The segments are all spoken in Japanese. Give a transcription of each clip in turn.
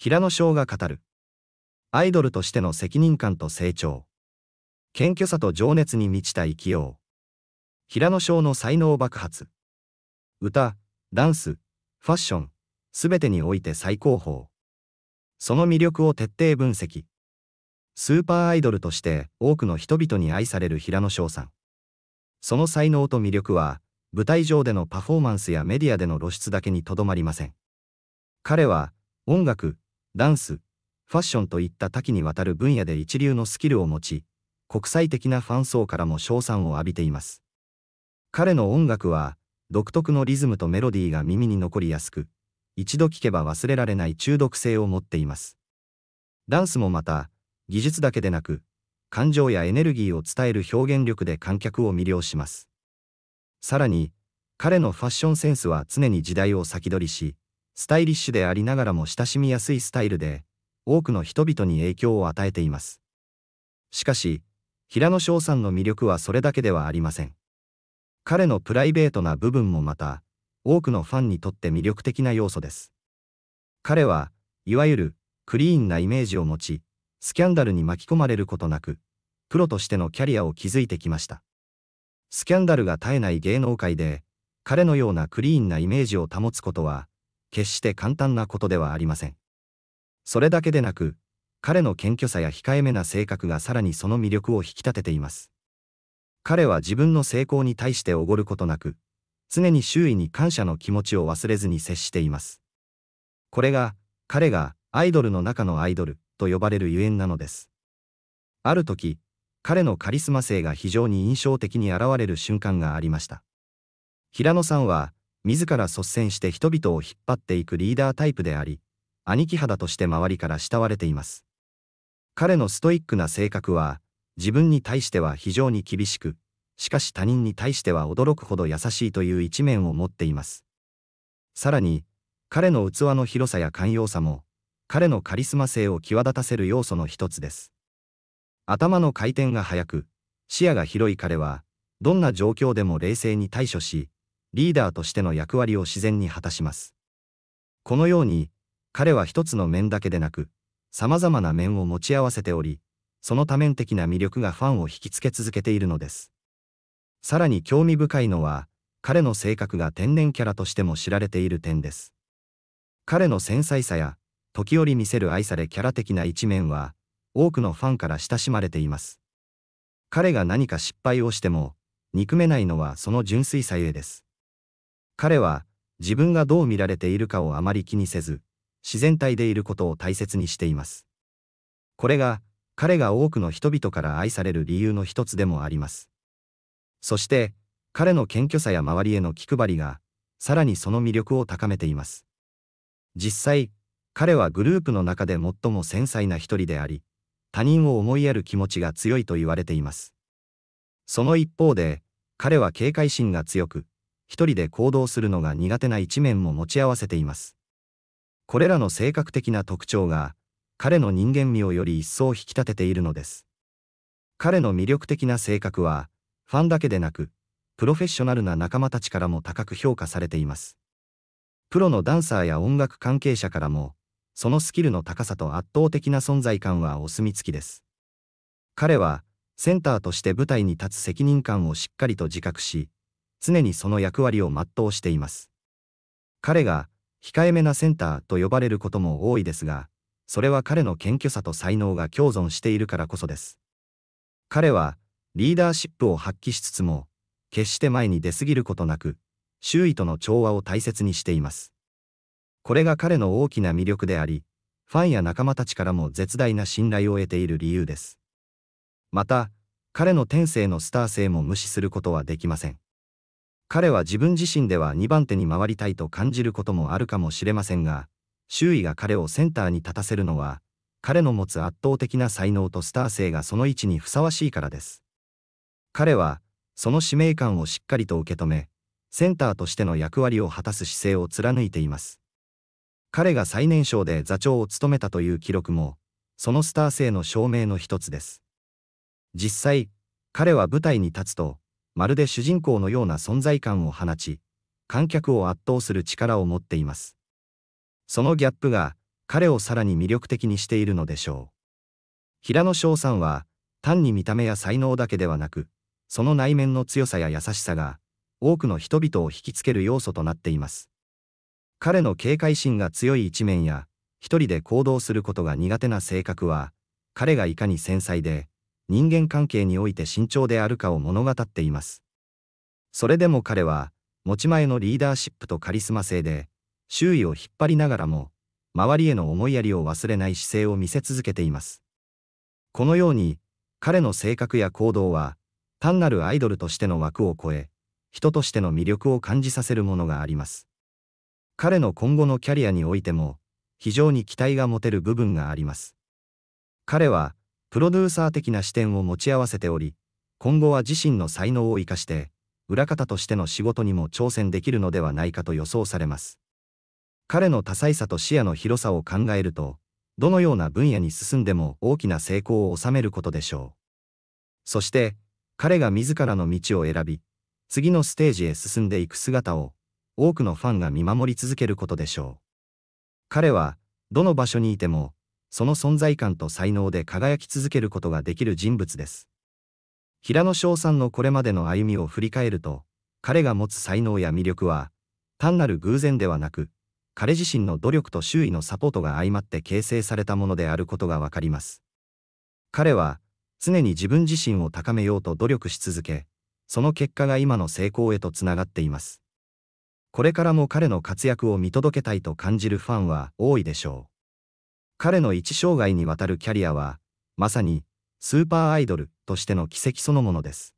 平野翔が語る。アイドルとしての責任感と成長。謙虚さと情熱に満ちた生きよう。平野翔の才能爆発。歌、ダンス、ファッション、すべてにおいて最高峰。その魅力を徹底分析。スーパーアイドルとして多くの人々に愛される平野翔さん。その才能と魅力は、舞台上でのパフォーマンスやメディアでの露出だけにとどまりません。彼は、音楽、ダンス、ファッションといった多岐にわたる分野で一流のスキルを持ち、国際的なファン層からも称賛を浴びています。彼の音楽は、独特のリズムとメロディーが耳に残りやすく、一度聴けば忘れられない中毒性を持っています。ダンスもまた、技術だけでなく、感情やエネルギーを伝える表現力で観客を魅了します。さらに、彼のファッションセンスは常に時代を先取りし、スタイリッシュでありながらも親しみやすいスタイルで、多くの人々に影響を与えています。しかし、平野翔さんの魅力はそれだけではありません。彼のプライベートな部分もまた、多くのファンにとって魅力的な要素です。彼は、いわゆる、クリーンなイメージを持ち、スキャンダルに巻き込まれることなく、プロとしてのキャリアを築いてきました。スキャンダルが絶えない芸能界で、彼のようなクリーンなイメージを保つことは、決して簡単なことではありません。それだけでなく、彼の謙虚さや控えめな性格がさらにその魅力を引き立てています。彼は自分の成功に対しておごることなく、常に周囲に感謝の気持ちを忘れずに接しています。これが、彼がアイドルの中のアイドルと呼ばれるゆえんなのです。ある時、彼のカリスマ性が非常に印象的に現れる瞬間がありました。平野さんは、自ら率先して人々を引っ張っていくリーダータイプであり、兄貴肌として周りから慕われています。彼のストイックな性格は、自分に対しては非常に厳しく、しかし他人に対しては驚くほど優しいという一面を持っています。さらに、彼の器の広さや寛容さも、彼のカリスマ性を際立たせる要素の一つです。頭の回転が速く、視野が広い彼は、どんな状況でも冷静に対処し、リーダーとしての役割を自然に果たします。このように、彼は一つの面だけでなく、様々な面を持ち合わせており、その多面的な魅力がファンを引きつけ続けているのです。さらに興味深いのは、彼の性格が天然キャラとしても知られている点です。彼の繊細さや、時折見せる愛されキャラ的な一面は、多くのファンから親しまれています。彼が何か失敗をしても、憎めないのはその純粋さゆえです。彼は自分がどう見られているかをあまり気にせず、自然体でいることを大切にしています。これが彼が多くの人々から愛される理由の一つでもあります。そして彼の謙虚さや周りへの気配りがさらにその魅力を高めています。実際、彼はグループの中で最も繊細な一人であり、他人を思いやる気持ちが強いと言われています。その一方で、彼は警戒心が強く、一人で行動するのが苦手な一面も持ち合わせています。これらの性格的な特徴が、彼の人間味をより一層引き立てているのです。彼の魅力的な性格は、ファンだけでなく、プロフェッショナルな仲間たちからも高く評価されています。プロのダンサーや音楽関係者からも、そのスキルの高さと圧倒的な存在感はお墨付きです。彼は、センターとして舞台に立つ責任感をしっかりと自覚し、常にその役割を全うしています。彼が、控えめなセンターと呼ばれることも多いですが、それは彼の謙虚さと才能が共存しているからこそです。彼は、リーダーシップを発揮しつつも、決して前に出すぎることなく、周囲との調和を大切にしています。これが彼の大きな魅力であり、ファンや仲間たちからも絶大な信頼を得ている理由です。また、彼の天性のスター性も無視することはできません。彼は自分自身では2番手に回りたいと感じることもあるかもしれませんが、周囲が彼をセンターに立たせるのは、彼の持つ圧倒的な才能とスター性がその位置にふさわしいからです。彼は、その使命感をしっかりと受け止め、センターとしての役割を果たす姿勢を貫いています。彼が最年少で座長を務めたという記録も、そのスター性の証明の一つです。実際、彼は舞台に立つと、まるで主人公のような存在感を放ち、観客を圧倒する力を持っています。そのギャップが、彼をさらに魅力的にしているのでしょう。平野翔さんは、単に見た目や才能だけではなく、その内面の強さや優しさが、多くの人々を引きつける要素となっています。彼の警戒心が強い一面や、一人で行動することが苦手な性格は、彼がいかに繊細で、人間関係において慎重であるかを物語っています。それでも彼は、持ち前のリーダーシップとカリスマ性で、周囲を引っ張りながらも、周りへの思いやりを忘れない姿勢を見せ続けています。このように、彼の性格や行動は、単なるアイドルとしての枠を超え、人としての魅力を感じさせるものがあります。彼の今後のキャリアにおいても、非常に期待が持てる部分があります。彼は、プロデューサー的な視点を持ち合わせており、今後は自身の才能を生かして、裏方としての仕事にも挑戦できるのではないかと予想されます。彼の多彩さと視野の広さを考えると、どのような分野に進んでも大きな成功を収めることでしょう。そして、彼が自らの道を選び、次のステージへ進んでいく姿を、多くのファンが見守り続けることでしょう。彼は、どの場所にいても、その存在感と才能で輝き続けることができる人物です。平野翔さんのこれまでの歩みを振り返ると、彼が持つ才能や魅力は、単なる偶然ではなく、彼自身の努力と周囲のサポートが相まって形成されたものであることがわかります。彼は、常に自分自身を高めようと努力し続け、その結果が今の成功へとつながっています。これからも彼の活躍を見届けたいと感じるファンは多いでしょう。彼の一生涯にわたるキャリアは、まさに、スーパーアイドルとしての奇跡そのものです。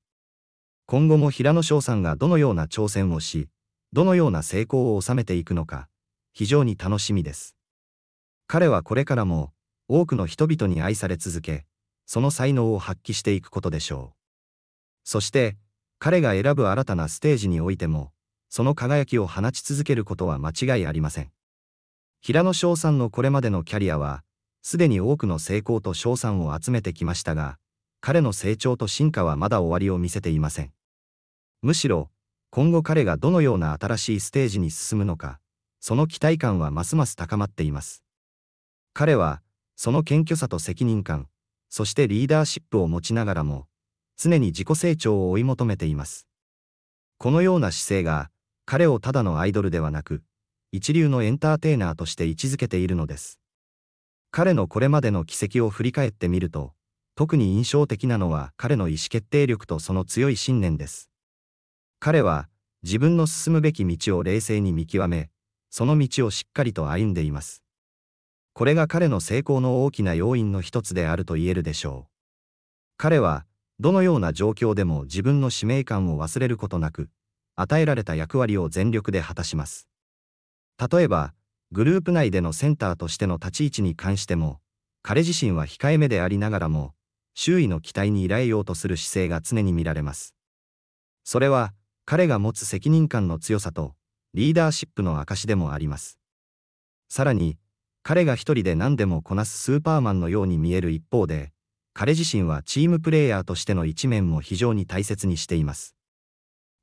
今後も平野翔さんがどのような挑戦をし、どのような成功を収めていくのか、非常に楽しみです。彼はこれからも、多くの人々に愛され続け、その才能を発揮していくことでしょう。そして、彼が選ぶ新たなステージにおいても、その輝きを放ち続けることは間違いありません。平野翔さんのこれまでのキャリアは、すでに多くの成功と賞賛を集めてきましたが、彼の成長と進化はまだ終わりを見せていません。むしろ、今後彼がどのような新しいステージに進むのか、その期待感はますます高まっています。彼は、その謙虚さと責任感、そしてリーダーシップを持ちながらも、常に自己成長を追い求めています。このような姿勢が、彼をただのアイドルではなく、一流のエンターテイナーとして位置づけているのです。彼のこれまでの軌跡を振り返ってみると、特に印象的なのは彼の意思決定力とその強い信念です。彼は自分の進むべき道を冷静に見極め、その道をしっかりと歩んでいます。これが彼の成功の大きな要因の一つであると言えるでしょう。彼は、どのような状況でも自分の使命感を忘れることなく、与えられた役割を全力で果たします。例えば、グループ内でのセンターとしての立ち位置に関しても、彼自身は控えめでありながらも、周囲の期待に依頼ようとする姿勢が常に見られます。それは、彼が持つ責任感の強さと、リーダーシップの証でもあります。さらに、彼が一人で何でもこなすスーパーマンのように見える一方で、彼自身はチームプレーヤーとしての一面も非常に大切にしています。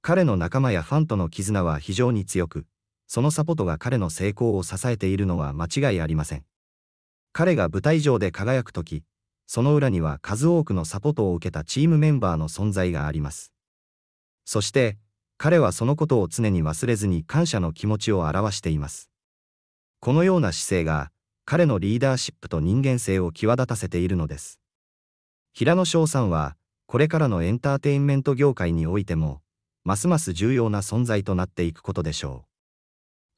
彼の仲間やファンとの絆は非常に強く、そのサポートが彼の成功を支えているのは間違いありません。彼が舞台上で輝くとき、その裏には数多くのサポートを受けたチームメンバーの存在があります。そして、彼はそのことを常に忘れずに感謝の気持ちを表しています。このような姿勢が、彼のリーダーシップと人間性を際立たせているのです。平野翔さんは、これからのエンターテインメント業界においても、ますます重要な存在となっていくことでしょう。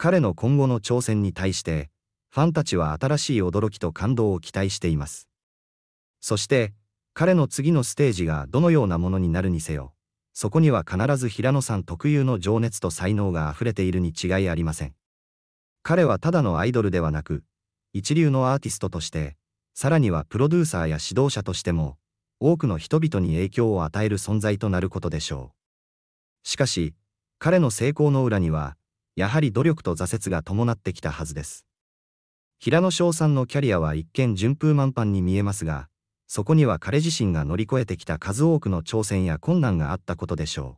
彼の今後の挑戦に対して、ファンたちは新しい驚きと感動を期待しています。そして、彼の次のステージがどのようなものになるにせよ、そこには必ず平野さん特有の情熱と才能が溢れているに違いありません。彼はただのアイドルではなく、一流のアーティストとして、さらにはプロデューサーや指導者としても、多くの人々に影響を与える存在となることでしょう。しかし、彼の成功の裏には、やはり努力と挫折が伴ってきたはずです。平野翔さんのキャリアは一見順風満帆に見えますが、そこには彼自身が乗り越えてきた数多くの挑戦や困難があったことでしょう。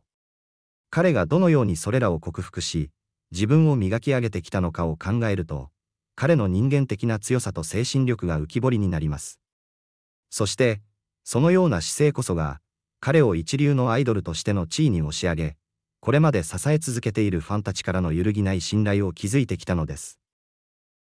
彼がどのようにそれらを克服し、自分を磨き上げてきたのかを考えると、彼の人間的な強さと精神力が浮き彫りになります。そして、そのような姿勢こそが、彼を一流のアイドルとしての地位に押し上げ、これまで支え続けているファンたちからの揺るぎない信頼を築いてきたのです。